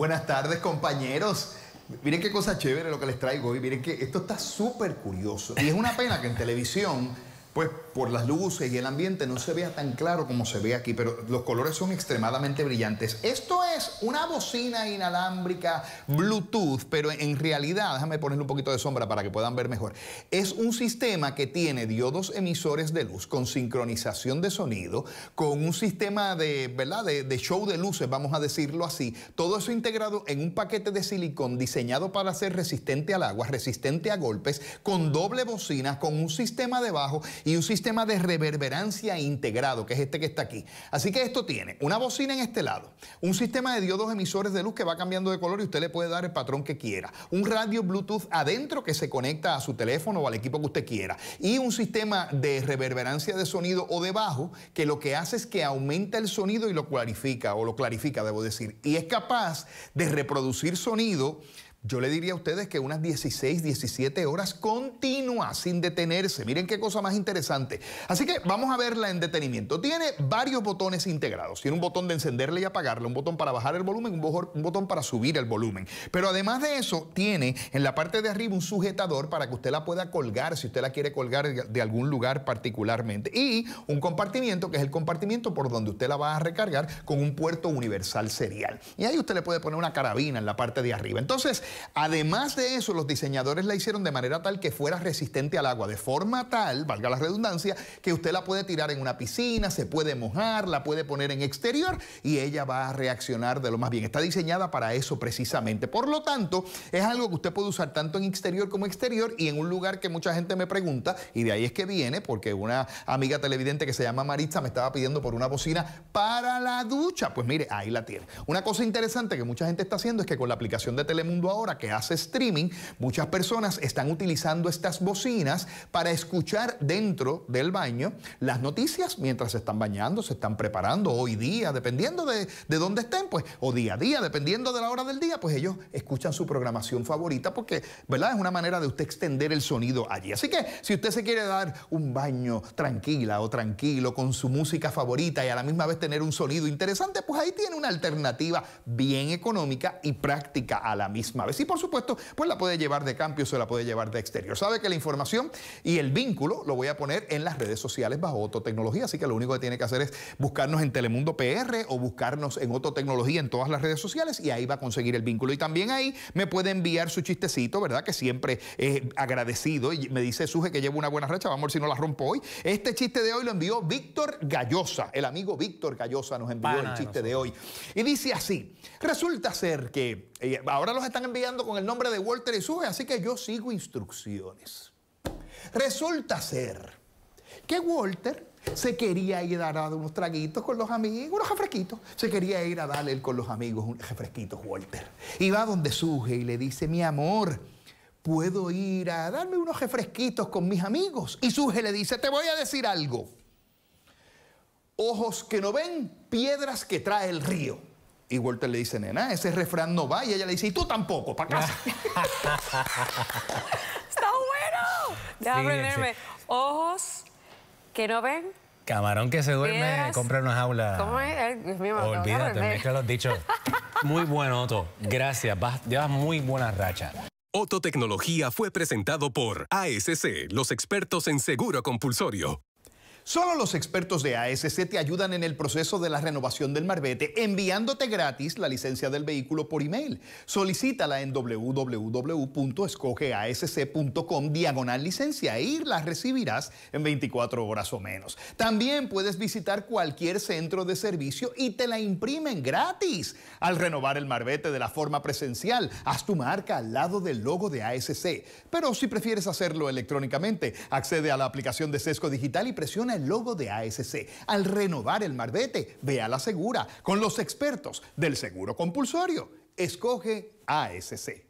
Buenas tardes, compañeros. Miren qué cosa chévere lo que les traigo hoy. Miren que esto está súper curioso. Y es una pena que en televisión pues por las luces y el ambiente no se vea tan claro como se ve aquí, pero los colores son extremadamente brillantes. Esto es una bocina inalámbrica Bluetooth, pero en realidad, déjame ponerle un poquito de sombra para que puedan ver mejor, es un sistema que tiene diodos emisores de luz con sincronización de sonido, con un sistema de, ¿verdad? de, show de luces, vamos a decirlo así, todo eso integrado en un paquete de silicón diseñado para ser resistente al agua, resistente a golpes, con doble bocina, con un sistema debajo y un sistema de reverberancia integrado, que es este que está aquí. Así que esto tiene una bocina en este lado, un sistema de diodos emisores de luz que va cambiando de color y usted le puede dar el patrón que quiera, un radio Bluetooth adentro que se conecta a su teléfono o al equipo que usted quiera y un sistema de reverberancia de sonido o de bajo que lo que hace es que aumenta el sonido y lo clarifica o lo clarifica, debo decir, y es capaz de reproducir sonido yo le diría a ustedes que unas 16, 17 horas continuas sin detenerse. Miren qué cosa más interesante. Así que vamos a verla en detenimiento. Tiene varios botones integrados. Tiene un botón de encenderle y apagarle, un botón para bajar el volumen, un botón para subir el volumen. Pero además de eso, tiene en la parte de arriba un sujetador para que usted la pueda colgar si usted la quiere colgar de algún lugar particularmente. Y un compartimiento que es el compartimiento por donde usted la va a recargar con un puerto universal serial. Y ahí usted le puede poner una carabina en la parte de arriba. Entonces, Además de eso, los diseñadores la hicieron de manera tal que fuera resistente al agua, de forma tal, valga la redundancia, que usted la puede tirar en una piscina, se puede mojar, la puede poner en exterior y ella va a reaccionar de lo más bien. Está diseñada para eso precisamente. Por lo tanto, es algo que usted puede usar tanto en exterior como exterior y en un lugar que mucha gente me pregunta, y de ahí es que viene, porque una amiga televidente que se llama Maritza me estaba pidiendo por una bocina para la ducha. Pues mire, ahí la tiene. Una cosa interesante que mucha gente está haciendo es que con la aplicación de Telemundo ahora que hace streaming, muchas personas están utilizando estas bocinas para escuchar dentro del baño las noticias mientras se están bañando, se están preparando hoy día, dependiendo de, de dónde estén, pues, o día a día, dependiendo de la hora del día, pues ellos escuchan su programación favorita porque, ¿verdad? Es una manera de usted extender el sonido allí. Así que si usted se quiere dar un baño tranquila o tranquilo con su música favorita y a la misma vez tener un sonido interesante, pues ahí tiene una alternativa bien económica y práctica a la misma vez. Y por supuesto, pues la puede llevar de cambio, se la puede llevar de exterior. Sabe que la información y el vínculo lo voy a poner en las redes sociales bajo Ototecnología, así que lo único que tiene que hacer es buscarnos en Telemundo PR o buscarnos en Ototecnología en todas las redes sociales y ahí va a conseguir el vínculo. Y también ahí me puede enviar su chistecito, ¿verdad? Que siempre es agradecido y me dice suge que llevo una buena racha, vamos a ver si no la rompo hoy. Este chiste de hoy lo envió Víctor Gallosa, el amigo Víctor Gallosa nos envió el chiste de hoy. Y dice así, resulta ser que ahora los están enviando con el nombre de Walter y Suge así que yo sigo instrucciones. Resulta ser que Walter se quería ir a dar unos traguitos con los amigos, unos refresquitos. Se quería ir a darle con los amigos unos refresquitos Walter. Y va donde Suge y le dice, mi amor, puedo ir a darme unos refresquitos con mis amigos. Y Suge le dice, te voy a decir algo. Ojos que no ven, piedras que trae el río. Y Walter le dice, nena, ese refrán no va. Y ella le dice, y tú tampoco, para casa. ¡Está bueno! Déjame aprenderme. Ojos que no ven. Camarón que se duerme, compra una aulas ¿Cómo es? Olvídate, Muy bueno, Otto. Gracias. Vas, llevas muy buena racha. Otto Tecnología fue presentado por ASC, los expertos en seguro compulsorio. Solo los expertos de ASC te ayudan en el proceso de la renovación del marbete, enviándote gratis la licencia del vehículo por email. Solicítala en www.escogeasc.com diagonal licencia y la recibirás en 24 horas o menos. También puedes visitar cualquier centro de servicio y te la imprimen gratis. Al renovar el marbete de la forma presencial, haz tu marca al lado del logo de ASC. Pero si prefieres hacerlo electrónicamente, accede a la aplicación de Sesco Digital y presiona logo de ASC. Al renovar el marbete, vea la segura con los expertos del seguro compulsorio. Escoge ASC.